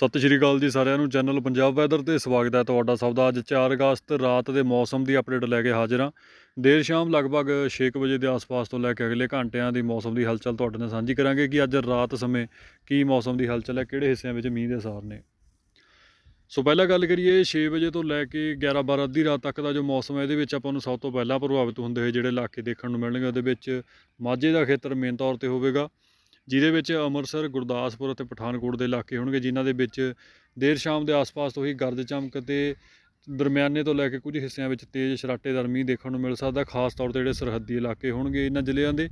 ਸਤਿ ਸ਼੍ਰੀ ਅਕਾਲ ਜੀ ਸਾਰਿਆਂ ਨੂੰ ਚੈਨਲ ਪੰਜਾਬ ਵੈਦਰ ਤੇ ਸਵਾਗਤ ਹੈ ਤੁਹਾਡਾ ਸਭ ਦਾ ਅੱਜ 4 ਅਗਸਤ ਰਾਤ ਦੇ ਮੌਸਮ ਦੀ ਅਪਡੇਟ ਲੈ ਕੇ ਹਾਜ਼ਰ ਹਾਂ ਦੇਰ ਸ਼ਾਮ ਲਗਭਗ 6 ਵਜੇ ਦੇ ਆਸ-ਪਾਸ ਤੋਂ ਲੈ ਕੇ ਅਗਲੇ ਘੰਟਿਆਂ ਦੀ ਮੌਸਮ ਦੀ ਹਲਚਲ ਤੁਹਾਡੇ ਨਾਲ ਸਾਂਝੀ ਕਰਾਂਗੇ ਕਿ ਅੱਜ ਰਾਤ ਸਮੇਂ ਕੀ ਮੌਸਮ ਦੀ ਹਲਚਲ ਹੈ ਕਿਹੜੇ ਹਿੱਸਿਆਂ ਵਿੱਚ ਮੀਂਹ ਦੇ ਸਾਰ ਨੇ ਸੋ ਪਹਿਲਾਂ ਗੱਲ ਕਰੀਏ 6 ਵਜੇ ਤੋਂ ਲੈ ਕੇ 11 12 ਅੱਧੀ ਰਾਤ ਤੱਕ ਦਾ ਜੋ ਮੌਸਮ ਹੈ ਇਹਦੇ ਵਿੱਚ ਆਪਾਂ ਨੂੰ ਸਭ ਤੋਂ ਪਹਿਲਾਂ ਪ੍ਰਭਾਵਿਤ ਹੁੰਦੇ ਹੋਏ ਜਿਹੜੇ ਇਲਾਕੇ ਦੇਖਣ ਨੂੰ ਮਿਲਣਗੇ ਉਹਦੇ ਵਿੱਚ ਮਾਝੇ ਦਾ ਖੇਤਰ ਮੇਨ ਤੌਰ ਤੇ ਹੋਵੇਗਾ ਜਿਹਦੇ ਵਿੱਚ ਅੰਮ੍ਰਿਤਸਰ ਗੁਰਦਾਸਪੁਰ ਅਤੇ ਪਠਾਨਕੋਟ ਦੇ ਇਲਾਕੇ ਹੋਣਗੇ ਜਿਨ੍ਹਾਂ ਦੇ ਵਿੱਚ ਦੇਰ ਸ਼ਾਮ ਦੇ ਆਸ-ਪਾਸ ਤੋਂ ਹੀ ਗਰਜ ਚਮਕ ਤੇ ਦਰਮਿਆਨੇ ਤੋਂ ਲੈ ਕੇ ਕੁਝ ਹਿੱਸਿਆਂ ਵਿੱਚ ਤੇਜ਼ ਸ਼ਰਾਟੇਦਾਰ ਦਰਮੀ ਦੇਖਣ ਨੂੰ ਮਿਲ ਸਕਦਾ ਖਾਸ ਤੌਰ ਤੇ ਜਿਹੜੇ ਸਰਹੱਦੀ ਇਲਾਕੇ ਹੋਣਗੇ ਇਹਨਾਂ ਜ਼ਿਲ੍ਹਿਆਂ ਦੇ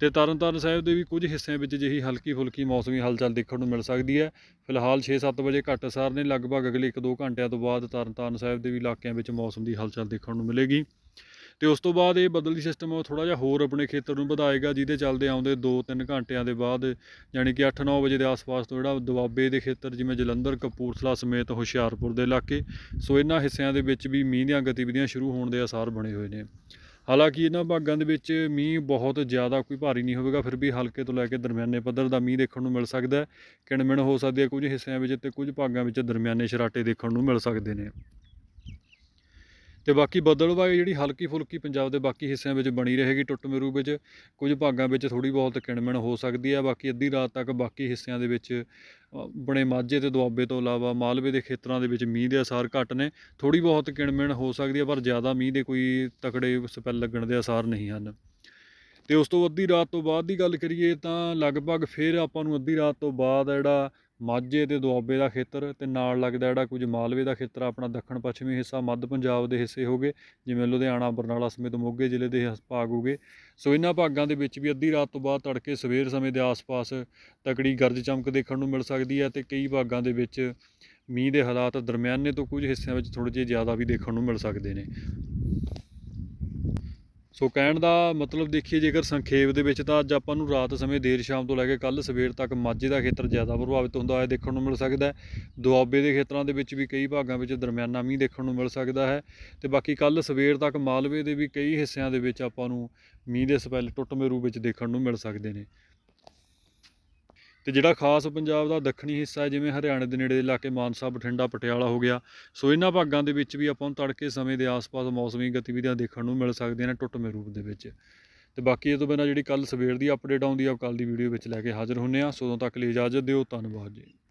ਤੇ ਤਰਨਤਾਰਨ ਸਾਹਿਬ ਦੇ ਵੀ ਕੁਝ ਹਿੱਸਿਆਂ ਵਿੱਚ ਜਿਹੀ ਹਲਕੀ ਫੁਲਕੀ ਮੌਸਮੀ ਹਲਚਲ ਦੇਖਣ ਨੂੰ ਮਿਲ ਸਕਦੀ ਹੈ ਫਿਲਹਾਲ 6-7 ਵਜੇ ਘੱਟ ਸਾਰ ਨੇ ਲਗਭਗ ਅਗਲੇ 1-2 ਘੰਟਿਆਂ ਤੋਂ ਬਾਅਦ ਤਰਨਤਾਰਨ ਸਾਹਿਬ ਦੇ ਵੀ ਇਲਾਕਿਆਂ ਵਿੱਚ ਮੌਸਮ ਦੀ ਹਲਚਲ ਦੇਖਣ ਨੂੰ ਮਿਲੇਗੀ ਤੇ ਉਸ ਤੋਂ ਬਾਅਦ ਇਹ ਬਦਲੀ ਸਿਸਟਮ ਉਹ ਥੋੜਾ ਜਿਹਾ ਹੋਰ ਆਪਣੇ ਖੇਤਰ ਨੂੰ ਵਧਾਏਗਾ ਜਿਹਦੇ ਚੱਲਦੇ ਆਉਂਦੇ 2-3 ਘੰਟਿਆਂ ਦੇ ਬਾਅਦ ਯਾਨੀ ਕਿ 8-9 ਵਜੇ ਦੇ ਆਸ-ਪਾਸ ਤੋਂ ਜਿਹੜਾ ਦੁਆਬੇ ਦੇ ਖੇਤਰ ਜਿਵੇਂ ਜਲੰਧਰ ਕਪੂਰਥਲਾ ਸਮੇਤ ਹੁਸ਼ਿਆਰਪੁਰ ਦੇ ਇਲਾਕੇ ਸੋ ਇਹਨਾਂ ਹਿੱਸਿਆਂ ਦੇ ਵਿੱਚ ਵੀ ਮੀਂਹ ਦੀਆਂ ਗਤੀਵਿਧੀਆਂ ਸ਼ੁਰੂ ਹੋਣ ਦੇ ਆਸਾਰ ਬਣੇ ਹੋਏ ਨੇ ਹਾਲਾਂਕਿ ਇਹਨਾਂ ਭਾਗਾਂ ਦੇ ਵਿੱਚ ਮੀਂਹ ਬਹੁਤ ਜ਼ਿਆਦਾ ਕੋਈ ਭਾਰੀ ਨਹੀਂ ਹੋਵੇਗਾ ਫਿਰ ਵੀ ਹਲਕੇ ਤੋਂ ਲੈ ਕੇ ਦਰਮਿਆਨੇ ਪੱਧਰ ਦਾ ਮੀਂਹ ਦੇਖਣ ਨੂੰ ਮਿਲ ਸਕਦਾ ਹੈ ਕਿਣਮਿਣ ਹੋ ਸਕਦੀ ਹੈ ਕੁਝ ਹਿੱਸਿਆਂ ਵਿੱਚ ਤੇ ਕੁਝ ਭਾਗਾਂ ਵਿੱਚ ਦਰਮਿਆਨੇ ਸ਼ਰਾਟੇ ਦੇਖਣ ਨੂੰ ਮਿਲ ਸਕਦੇ ਨੇ ਤੇ ਬਾਕੀ ਬੱਦਲਵਾਈ ਜਿਹੜੀ ਹਲਕੀ ਫੁਲਕੀ ਪੰਜਾਬ ਦੇ ਬਾਕੀ ਹਿੱਸਿਆਂ ਵਿੱਚ ਬਣੀ ਰਹੇਗੀ ਟੁੱਟਮਰੂ ਵਿੱਚ ਕੁਝ ਭਾਗਾਂ ਵਿੱਚ ਥੋੜੀ ਬਹੁਤ ਕਿਣਮਣ ਹੋ ਸਕਦੀ ਹੈ ਬਾਕੀ ਅੱਧੀ ਰਾਤ ਤੱਕ ਬਾਕੀ ਹਿੱਸਿਆਂ ਦੇ ਵਿੱਚ ਬਣੇ ਮਾਝੇ ਤੇ ਦੁਆਬੇ ਤੋਂ ਇਲਾਵਾ ਮਾਲਵੇ ਦੇ ਖੇਤਰਾਂ ਦੇ ਵਿੱਚ ਮੀਂਹ ਦੇ ਅਸਰ ਘੱਟ ਨੇ ਥੋੜੀ ਬਹੁਤ ਕਿਣਮਣ ਹੋ ਸਕਦੀ ਹੈ ਪਰ ਜ਼ਿਆਦਾ ਮੀਂਹ ਦੇ ਕੋਈ ਤਕੜੇ ਸਪੈਲ ਲੱਗਣ ਦੇ ਅਸਰ ਨਹੀਂ ਹਨ ਤੇ ਉਸ ਤੋਂ ਅੱਧੀ ਰਾਤ ਤੋਂ ਬਾਅਦ ਦੀ ਗੱਲ ਕਰੀਏ ਤਾਂ ਲਗਭਗ ਫਿਰ ਆਪਾਂ ਨੂੰ ਅੱਧੀ ਰਾਤ ਤੋਂ ਬਾਅਦ ਜਿਹੜਾ ਮਾਝੇ ਤੇ ਦੁਆਬੇ ਦਾ ਖੇਤਰ ਤੇ ਨਾਲ ਲੱਗਦਾ ਜਿਹੜਾ ਕੁਝ ਮਾਲਵੇ ਦਾ ਖੇਤਰ ਆਪਣਾ ਦੱਖਣ ਪੱਛਮੀ ਹਿੱਸਾ ਮੱਧ ਪੰਜਾਬ ਦੇ ਹਿੱਸੇ ਹੋਗੇ ਜਿਵੇਂ ਲੁਧਿਆਣਾ ਬਰਨਾਲਾ ਸਮੇਤ ਮੋਗੇ ਜ਼ਿਲ੍ਹੇ ਦੇ ਭਾਗ ਹੋਗੇ ਸੋ ਇਹਨਾਂ ਭਾਗਾਂ ਦੇ ਵਿੱਚ ਵੀ ਅੱਧੀ ਰਾਤ ਤੋਂ ਬਾਅਦ ਤੜਕੇ ਸਵੇਰ ਸਮੇਂ ਦੇ ਆਸ-ਪਾਸ ਤਕੜੀ ਗਰਜ ਚਮਕ ਦੇਖਣ ਨੂੰ ਮਿਲ ਸਕਦੀ ਹੈ ਤੇ ਕਈ ਭਾਗਾਂ ਦੇ ਵਿੱਚ ਮੀਂਹ ਦੇ ਹਾਲਾਤ ਦਰਮਿਆਨੇ ਤੋਂ ਕੁਝ ਹਿੱਸਿਆਂ ਵਿੱਚ ਥੋੜੇ ਜਿਹਾ ਜ਼ਿਆਦਾ ਵੀ ਦੇਖਣ ਨੂੰ ਮਿਲ ਸਕਦੇ ਨੇ ਸੋ ਕਹਿਣ ਦਾ ਮਤਲਬ ਦੇਖੀਏ ਜੇਕਰ ਸੰਖੇਪ ਦੇ ਵਿੱਚ ਤਾਂ ਅੱਜ ਆਪਾਂ ਨੂੰ ਰਾਤ ਸਮੇਂ ਦੇਰ ਸ਼ਾਮ ਤੋਂ ਲੈ ਕੇ ਕੱਲ ਸਵੇਰ ਤੱਕ ਮਾਝੇ ਦਾ ਖੇਤਰ ਜ਼ਿਆਦਾ ਪ੍ਰਭਾਵਿਤ ਹੁੰਦਾ ਹੈ ਦੇਖਣ ਨੂੰ ਮਿਲ ਸਕਦਾ ਹੈ ਦੁਆਬੇ ਦੇ ਖੇਤਰਾਂ ਦੇ ਵਿੱਚ ਵੀ ਕਈ ਭਾਗਾਂ ਵਿੱਚ ਦਰਮਿਆਨਾ ਮੀਂਹ ਦੇਖਣ ਨੂੰ ਮਿਲ ਸਕਦਾ ਹੈ ਤੇ ਬਾਕੀ ਕੱਲ ਸਵੇਰ ਤੱਕ ਮਾਲਵੇ ਦੇ ਵੀ ਕਈ ਹਿੱਸਿਆਂ ਦੇ ਵਿੱਚ ਆਪਾਂ ਨੂੰ ਮੀਂਹ ਦੇ ਸਪੈਲ ਟੁੱਟਮੇ ਰੂਪ ਵਿੱਚ ਦੇਖਣ ਨੂੰ ਮਿਲ ਸਕਦੇ ਨੇ ਤੇ ਜਿਹੜਾ ਖਾਸ ਪੰਜਾਬ ਦਾ ਦੱਖਣੀ ਹਿੱਸਾ ਹੈ ਜਿਵੇਂ ਹਰਿਆਣੇ ਦੇ ਨੇੜੇ ਦੇ ਇਲਾਕੇ ਮਾਨਸਾ ਬਠਿੰਡਾ ਪਟਿਆਲਾ ਹੋ ਗਿਆ ਸੋ ਇਹਨਾਂ ਭਾਗਾਂ ਦੇ ਵਿੱਚ ਵੀ ਆਪਾਂ ਨੂੰ ਤੜਕੇ ਸਮੇਂ ਦੇ ਆਸ-ਪਾਸ ਮੌਸਮੀ ਗਤੀਵਿਧੀਆਂ ਦੇਖਣ ਨੂੰ ਮਿਲ ਸਕਦੀਆਂ ਨੇ ਟੁੱਟਵੇਂ ਰੂਪ ਦੇ ਵਿੱਚ ਤੇ ਬਾਕੀ ਇਹ ਤੋਂ ਬਿਨਾਂ ਜਿਹੜੀ ਕੱਲ ਸਵੇਰ ਦੀ ਅਪਡੇਟ ਆਉਂਦੀ ਆ ਕੱਲ ਦੀ ਵੀਡੀਓ ਵਿੱਚ ਲੈ ਕੇ ਹਾਜ਼ਰ ਹੁੰਨੇ ਆ ਸੋ ਤੱਕ ਲਈ ਇਜਾਜ਼ਤ ਦਿਓ ਧੰਨਵਾਦ ਜੀ